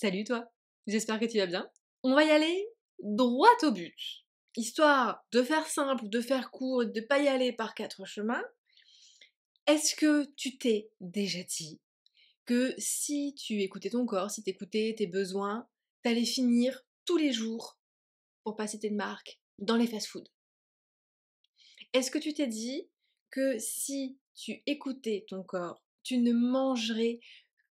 Salut toi, j'espère que tu vas bien. On va y aller droit au but. Histoire de faire simple, de faire court, de ne pas y aller par quatre chemins. Est-ce que tu t'es déjà dit que si tu écoutais ton corps, si tu écoutais tes besoins, t'allais finir tous les jours pour passer tes marques dans les fast-foods Est-ce que tu t'es dit que si tu écoutais ton corps, tu ne mangerais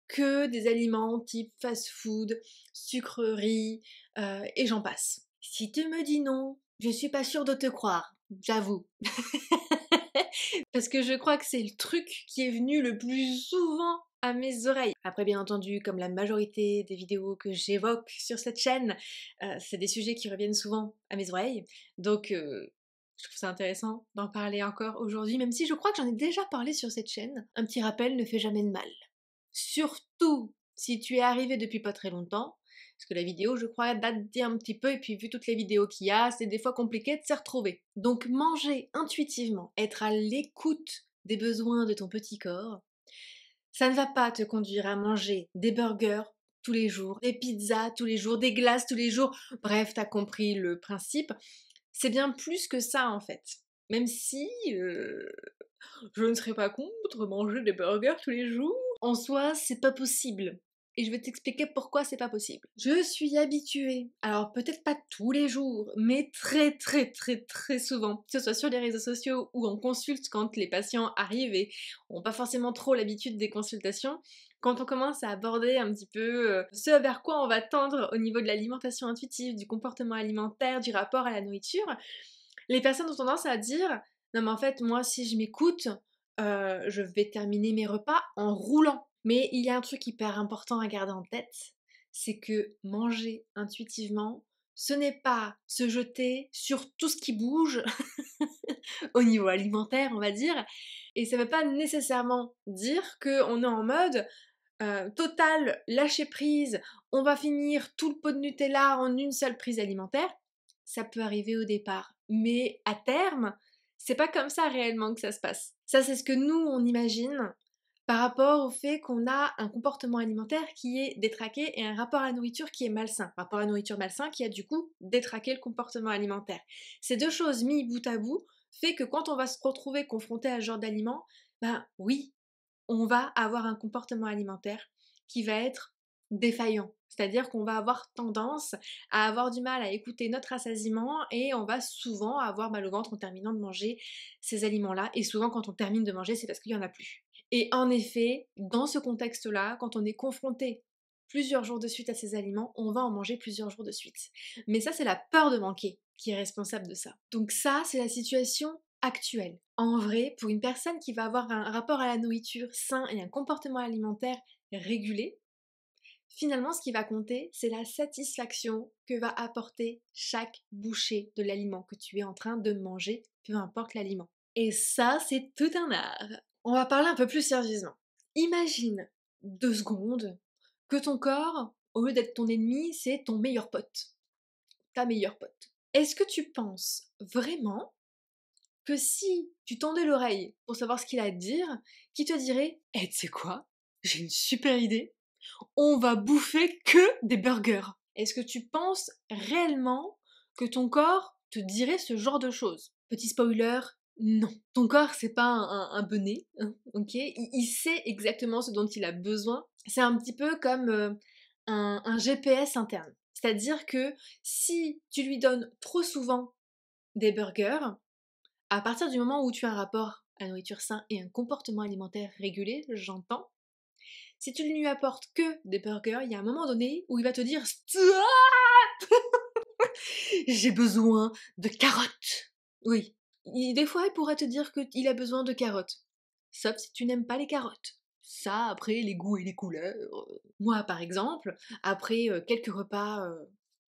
que des aliments type fast-food, sucreries euh, et j'en passe. Si tu me dis non, je suis pas sûre de te croire, j'avoue. Parce que je crois que c'est le truc qui est venu le plus souvent à mes oreilles. Après, bien entendu, comme la majorité des vidéos que j'évoque sur cette chaîne, euh, c'est des sujets qui reviennent souvent à mes oreilles. Donc, euh, je trouve ça intéressant d'en parler encore aujourd'hui, même si je crois que j'en ai déjà parlé sur cette chaîne. Un petit rappel ne fait jamais de mal. Surtout si tu es arrivé depuis pas très longtemps, parce que la vidéo, je crois, date d'un petit peu, et puis vu toutes les vidéos qu'il y a, c'est des fois compliqué de s'y retrouver. Donc manger intuitivement, être à l'écoute des besoins de ton petit corps, ça ne va pas te conduire à manger des burgers tous les jours, des pizzas tous les jours, des glaces tous les jours, bref, t'as compris le principe. C'est bien plus que ça en fait. Même si euh, je ne serais pas contre manger des burgers tous les jours, en soi, c'est pas possible. Et je vais t'expliquer pourquoi c'est pas possible. Je suis habituée, alors peut-être pas tous les jours, mais très très très très souvent, que ce soit sur les réseaux sociaux ou en consulte quand les patients arrivent et ont pas forcément trop l'habitude des consultations, quand on commence à aborder un petit peu euh, ce vers quoi on va tendre au niveau de l'alimentation intuitive, du comportement alimentaire, du rapport à la nourriture, les personnes ont tendance à dire non mais en fait moi si je m'écoute, euh, je vais terminer mes repas en roulant. Mais il y a un truc hyper important à garder en tête, c'est que manger intuitivement, ce n'est pas se jeter sur tout ce qui bouge au niveau alimentaire, on va dire. Et ça ne veut pas nécessairement dire qu'on est en mode euh, total lâcher prise, on va finir tout le pot de Nutella en une seule prise alimentaire. Ça peut arriver au départ, mais à terme, c'est pas comme ça réellement que ça se passe. Ça, c'est ce que nous, on imagine par rapport au fait qu'on a un comportement alimentaire qui est détraqué et un rapport à la nourriture qui est malsain. rapport à la nourriture malsain qui a du coup détraqué le comportement alimentaire. Ces deux choses mises bout à bout fait que quand on va se retrouver confronté à ce genre d'aliment, ben oui, on va avoir un comportement alimentaire qui va être défaillant. C'est-à-dire qu'on va avoir tendance à avoir du mal à écouter notre rassasiement et on va souvent avoir mal au ventre en terminant de manger ces aliments-là. Et souvent quand on termine de manger, c'est parce qu'il n'y en a plus. Et en effet, dans ce contexte-là, quand on est confronté plusieurs jours de suite à ces aliments, on va en manger plusieurs jours de suite. Mais ça, c'est la peur de manquer qui est responsable de ça. Donc ça, c'est la situation actuelle. En vrai, pour une personne qui va avoir un rapport à la nourriture sain et un comportement alimentaire régulé, Finalement, ce qui va compter, c'est la satisfaction que va apporter chaque bouchée de l'aliment que tu es en train de manger, peu importe l'aliment. Et ça, c'est tout un art. On va parler un peu plus sérieusement. Imagine deux secondes que ton corps, au lieu d'être ton ennemi, c'est ton meilleur pote. Ta meilleure pote. Est-ce que tu penses vraiment que si tu tendais l'oreille pour savoir ce qu'il a à te dire, qui te dirait Eh, tu sais quoi J'ai une super idée on va bouffer que des burgers. Est-ce que tu penses réellement que ton corps te dirait ce genre de choses Petit spoiler, non. Ton corps, c'est pas un, bonnet, hein, ok il, sait exactement ce dont il a besoin. C'est un petit peu comme euh, un, GPS interne. C'est-à-dire que si tu lui donnes trop souvent des burgers, à partir du moment où tu as un rapport à nourriture sain et un comportement alimentaire régulé, j'entends, si tu ne lui apportes que des burgers, il y a un moment donné où il va te dire Stop J'ai besoin de carottes. Oui. Des fois, il pourra te dire qu'il a besoin de carottes. Sauf si tu n'aimes pas les carottes. Ça, après, les goûts et les couleurs. Moi, par exemple, après euh, quelques repas euh,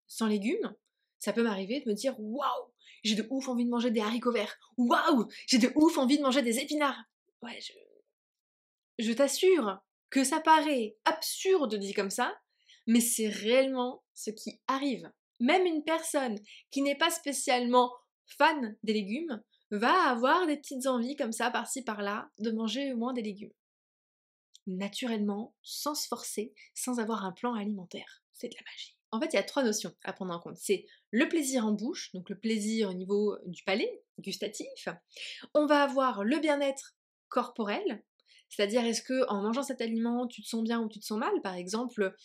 sans légumes, ça peut m'arriver de me dire Waouh J'ai de ouf envie de manger des haricots verts. Waouh J'ai de ouf envie de manger des épinards. Ouais, je. Je t'assure, que ça paraît absurde dit comme ça, mais c'est réellement ce qui arrive. Même une personne qui n'est pas spécialement fan des légumes va avoir des petites envies comme ça, par-ci, par-là, de manger au moins des légumes. Naturellement, sans se forcer, sans avoir un plan alimentaire. C'est de la magie. En fait, il y a trois notions à prendre en compte. C'est le plaisir en bouche, donc le plaisir au niveau du palais, gustatif. On va avoir le bien-être corporel, c'est-à-dire, est-ce que en mangeant cet aliment, tu te sens bien ou tu te sens mal Par exemple,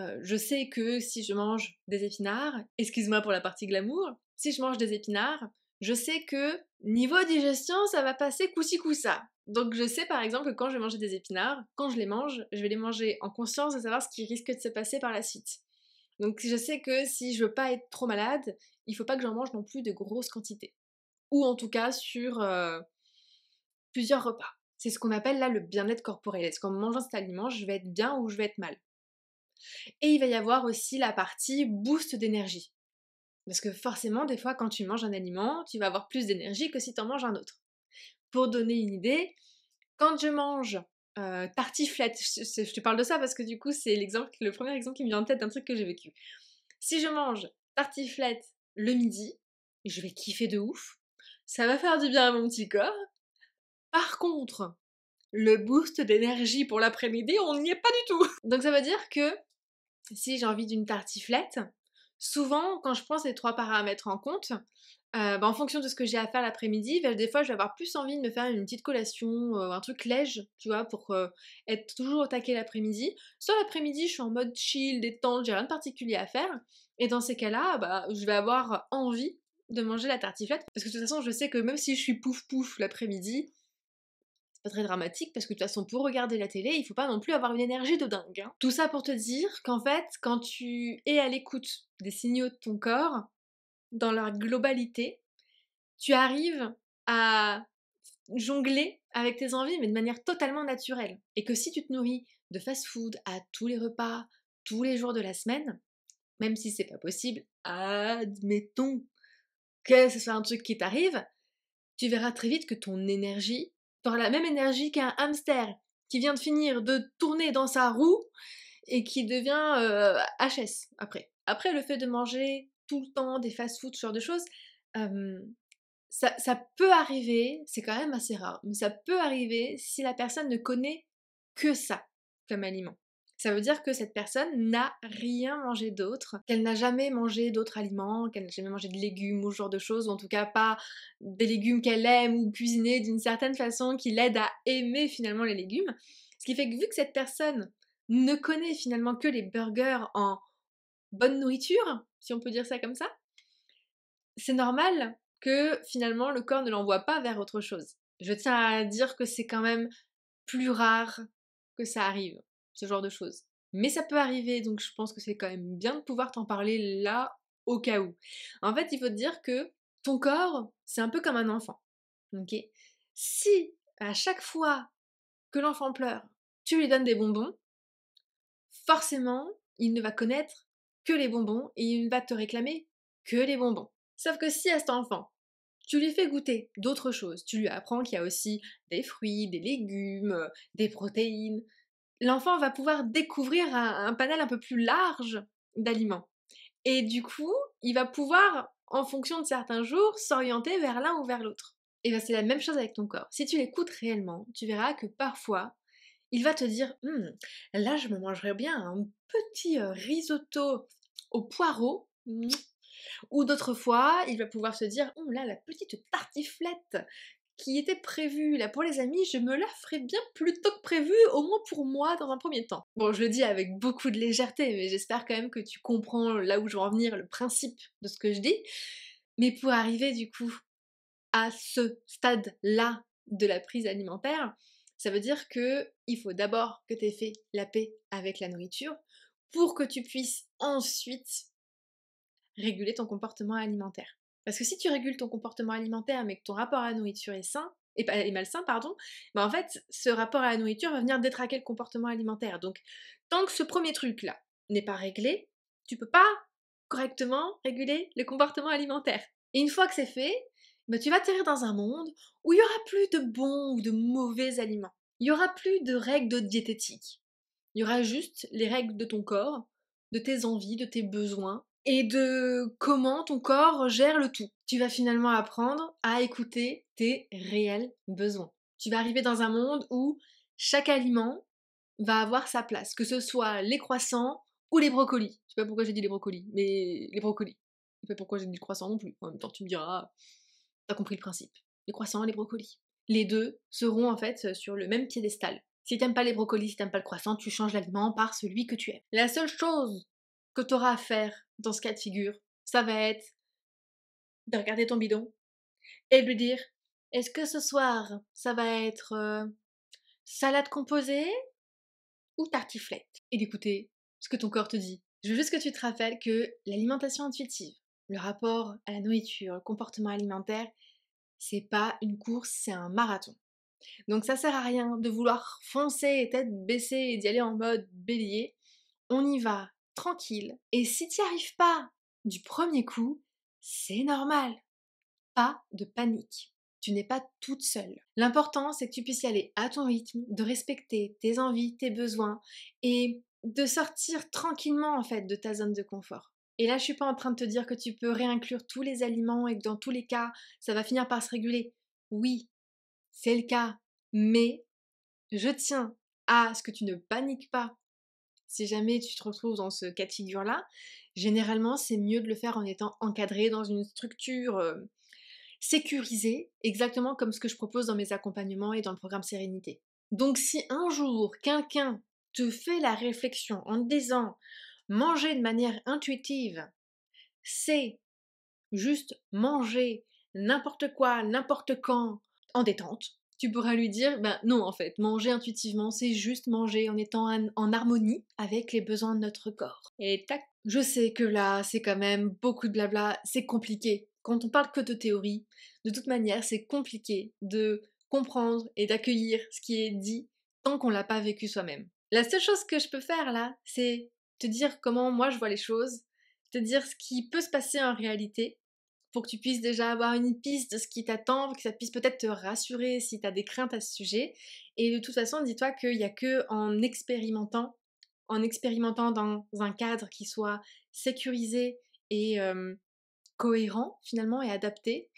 euh, je sais que si je mange des épinards, excuse-moi pour la partie glamour, si je mange des épinards, je sais que niveau digestion, ça va passer coussi coussa. Donc je sais par exemple que quand je vais manger des épinards, quand je les mange, je vais les manger en conscience de savoir ce qui risque de se passer par la suite. Donc je sais que si je veux pas être trop malade, il faut pas que j'en mange non plus de grosses quantités. Ou en tout cas sur euh, plusieurs repas. C'est ce qu'on appelle là le bien-être corporel. Est-ce qu'en mangeant cet aliment, je vais être bien ou je vais être mal Et il va y avoir aussi la partie boost d'énergie. Parce que forcément, des fois, quand tu manges un aliment, tu vas avoir plus d'énergie que si tu en manges un autre. Pour donner une idée, quand je mange euh, tartiflette, je, te parle de ça parce que du coup, c'est l'exemple, le premier exemple qui me vient en tête d'un truc que j'ai vécu. Si je mange tartiflette le midi, je vais kiffer de ouf. Ça va faire du bien à mon petit corps. Par contre, le boost d'énergie pour l'après-midi, on n'y est pas du tout. Donc ça veut dire que si j'ai envie d'une tartiflette, souvent quand je prends ces trois paramètres en compte, euh, ben, en fonction de ce que j'ai à faire l'après-midi, ben, des fois je vais avoir plus envie de me faire une petite collation, euh, un truc léger, tu vois, pour euh, être toujours au taquet l'après-midi. Soit l'après-midi je suis en mode chill, détente, j'ai rien de particulier à faire, et dans ces cas-là, ben, je vais avoir envie de manger la tartiflette, parce que de toute façon je sais que même si je suis pouf pouf l'après-midi, très dramatique parce que de toute façon pour regarder la télé, il faut pas non plus avoir une énergie de dingue. Hein. Tout ça pour te dire qu'en fait, quand tu es à l'écoute des signaux de ton corps, dans leur globalité, tu arrives à jongler avec tes envies, mais de manière totalement naturelle. Et que si tu te nourris de fast-food à tous les repas, tous les jours de la semaine, même si c'est pas possible, admettons que ce soit un truc qui t'arrive, tu verras très vite que ton énergie dans la même énergie qu'un hamster qui vient de finir de tourner dans sa roue et qui devient HS euh, après. Après, le fait de manger tout le temps des fast-foods, ce genre de choses, ça peut arriver, c'est quand même assez rare, mais ça peut arriver si la personne ne connaît que ça comme aliment ça veut dire que cette personne n'a rien mangé d'autre, qu'elle n'a jamais mangé d'autres aliments, qu'elle n'a jamais mangé de légumes ou ce genre de choses, ou en tout cas pas des légumes qu'elle aime ou cuisinés d'une certaine façon qui l'aide à aimer finalement les légumes. Ce qui fait que vu que cette personne ne connaît finalement que les burgers en bonne nourriture, si on peut dire ça comme ça, c'est normal que finalement le corps ne l'envoie pas vers autre chose. Je tiens à dire que c'est quand même plus rare que ça arrive ce genre de choses. Mais ça peut arriver, donc je pense que c'est quand même bien de pouvoir t'en parler là, au cas où. En fait, il faut te dire que ton corps, c'est un peu comme un enfant. Ok Si à chaque fois que l'enfant pleure, tu lui donnes des bonbons, forcément, il ne va connaître que les bonbons et il ne va te réclamer que les bonbons. Sauf que si à cet enfant, tu lui fais goûter d'autres choses, tu lui apprends qu'il y a aussi des fruits, des légumes, euh, des protéines, l'enfant va pouvoir découvrir un, panel un peu plus large d'aliments. Et du coup, il va pouvoir, en fonction de certains jours, s'orienter vers l'un ou vers l'autre. Et ben, c'est la même chose avec ton corps. Si tu l'écoutes réellement, tu verras que parfois, il va te dire hmm, là je me mangerais bien un petit euh, risotto au poireau. Mmh. Ou d'autres fois, il va pouvoir se dire hmm, là la petite tartiflette qui était prévu là pour les amis, je me la ferai bien plus tôt que prévu, au moins pour moi dans un premier temps. Bon, je le dis avec beaucoup de légèreté, mais j'espère quand même que tu comprends là où je veux en venir, le principe de ce que je dis. Mais pour arriver du coup à ce stade-là de la prise alimentaire, ça veut dire que il faut d'abord que tu aies fait la paix avec la nourriture pour que tu puisses ensuite réguler ton comportement alimentaire. Parce que si tu régules ton comportement alimentaire mais que ton rapport à la nourriture est sain, et, et malsain, pardon, bah, en fait, ce rapport à la nourriture va venir détraquer le comportement alimentaire. Donc, tant que ce premier truc-là n'est pas réglé, tu peux pas correctement réguler le comportement alimentaire. Et une fois que c'est fait, ben tu vas atterrir dans un monde où il y aura plus de bons ou de mauvais aliments. Il y aura plus de règles de diététique. Il y aura juste les règles de ton corps, de tes envies, de tes besoins, et de comment ton corps gère le tout. Tu vas finalement apprendre à écouter tes réels besoins. Tu vas arriver dans un monde où chaque aliment va avoir sa place, que ce soit les croissants ou les brocolis. Je sais pas pourquoi j'ai dit les brocolis, mais les brocolis. Je sais pas pourquoi j'ai dit le croissant non plus. En même temps, tu me diras, t'as compris le principe. Les croissants et les brocolis. Les deux seront en fait sur le même piédestal. Si tu t'aimes pas les brocolis, si t'aimes pas le croissant, tu changes l'aliment par celui que tu aimes. La seule chose que tu auras à faire dans ce cas de figure, ça va être de regarder ton bidon et de lui dire est-ce que ce soir, ça va être euh, salade composée ou tartiflette Et d'écouter ce que ton corps te dit. Je veux juste que tu te rappelles que l'alimentation intuitive, le rapport à la nourriture, le comportement alimentaire, c'est pas une course, c'est un marathon. Donc ça sert à rien de vouloir foncer tête baissée et d'y aller en mode bélier. On y va tranquille. Et si tu n'y arrives pas du premier coup, c'est normal. Pas de panique. Tu n'es pas toute seule. L'important, c'est que tu puisses y aller à ton rythme, de respecter tes envies, tes besoins et de sortir tranquillement en fait de ta zone de confort. Et là, je suis pas en train de te dire que tu peux réinclure tous les aliments et que dans tous les cas, ça va finir par se réguler. Oui, c'est le cas, mais je tiens à ce que tu ne paniques pas si jamais tu te retrouves dans ce cas de figure-là, généralement c'est mieux de le faire en étant encadré dans une structure euh, sécurisée, exactement comme ce que je propose dans mes accompagnements et dans le programme Sérénité. Donc si un jour quelqu'un te fait la réflexion en te disant manger de manière intuitive, c'est juste manger n'importe quoi, n'importe quand, en détente, tu pourras lui dire, ben non en fait, manger intuitivement, c'est juste manger en étant en harmonie avec les besoins de notre corps. Et tac, je sais que là, c'est quand même beaucoup de blabla, c'est compliqué. Quand on parle que de théorie, de toute manière, c'est compliqué de comprendre et d'accueillir ce qui est dit tant qu'on l'a pas vécu soi-même. La seule chose que je peux faire là, c'est te dire comment moi je vois les choses, te dire ce qui peut se passer en réalité pour que tu puisses déjà avoir une piste de ce qui t'attend, pour que ça puisse peut-être te rassurer si tu as des craintes à ce sujet. Et de toute façon, dis-toi qu'il n'y a que en expérimentant, en expérimentant dans un cadre qui soit sécurisé et cohérent finalement et adapté,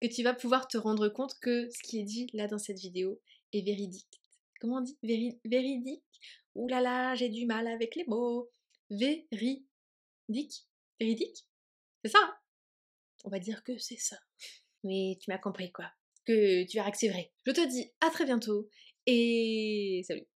que tu vas pouvoir te rendre compte que ce qui est dit là dans cette vidéo est véridique. Comment on dit Véridique Ouh là là, j'ai du mal avec les mots. Véridique Véridique C'est ça hein? On va dire que c'est ça. Mais tu m'as compris quoi. Que tu as que vrai. Je te dis à très bientôt et salut